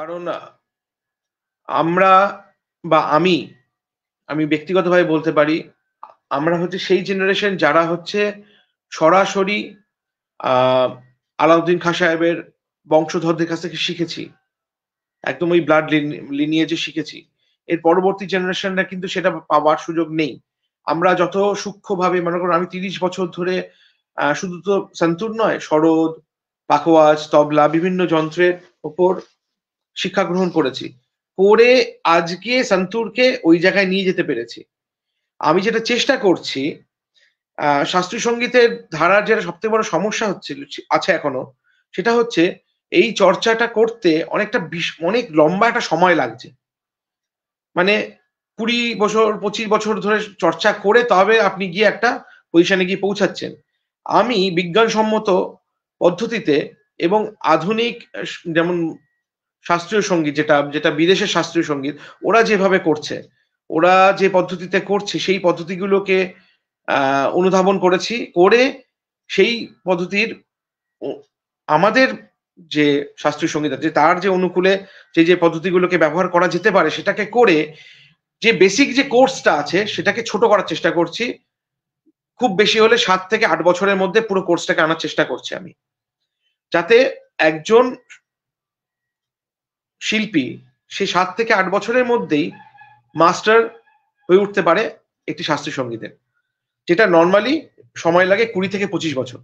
কারণ আমরা বা আমি আমি ব্যক্তিগতভাবে বলতে পারি আমরা হচ্ছে সেই জেনারেশন যারা হচ্ছে সরাসরি আলাউদ্দিন খা সাহেবের বংশধরদের কাছ থেকে শিখেছি একদম ওই ব্লাড লিনিয়েজে শিখেছি এর পরবর্তী জেনারেশনরা কিন্তু সেটা পাওয়ার সুযোগ নেই আমরা যত সূক্ষ্মভাবে মনে করো আমি তিরিশ বছর ধরে শুধু তো সন্তুর নয় সরোদ পাকোয়াজ তবলা বিভিন্ন যন্ত্রের ওপর শিক্ষা গ্রহণ করেছি করে আজকে সন্তুরকে ওই জায়গায় নিয়ে যেতে পেরেছি আমি যেটা চেষ্টা করছি শাস্ত্রীয় সঙ্গীতের ধারার যেটা সবথেকে বড় সমস্যা হচ্ছিল আছে এখনো সেটা হচ্ছে এই চর্চাটা করতে অনেকটা অনেক লম্বা একটা সময় লাগছে মানে কুড়ি বছর পঁচিশ বছর ধরে চর্চা করে তবে আপনি গিয়ে একটা পজিশনে গিয়ে পৌঁছাচ্ছেন আমি বিজ্ঞানসম্মত পদ্ধতিতে এবং আধুনিক যেমন শাস্ত্রীয় সঙ্গীত যেটা যেটা বিদেশের শাস্ত্রীয় সঙ্গীত ওরা যেভাবে করছে ওরা যে পদ্ধতিতে করছে সেই পদ্ধতিগুলোকে অনুধাবন করেছি করে সেই পদ্ধতির আমাদের যে শাস্ত্রীয় সঙ্গীত আছে তার যে অনুকূলে যে যে পদ্ধতিগুলোকে ব্যবহার করা যেতে পারে সেটাকে করে যে বেসিক যে কোর্সটা আছে সেটাকে ছোট করার চেষ্টা করছি খুব বেশি হলে সাত থেকে আট বছরের মধ্যে পুরো কোর্সটাকে আনার চেষ্টা করছি আমি যাতে একজন শিল্পী সে সাত থেকে আট বছরের মধ্যেই মাস্টার হয়ে উঠতে পারে একটি শাস্ত্রীয় সঙ্গীতের যেটা নর্মালি সময় লাগে কুড়ি থেকে পঁচিশ বছর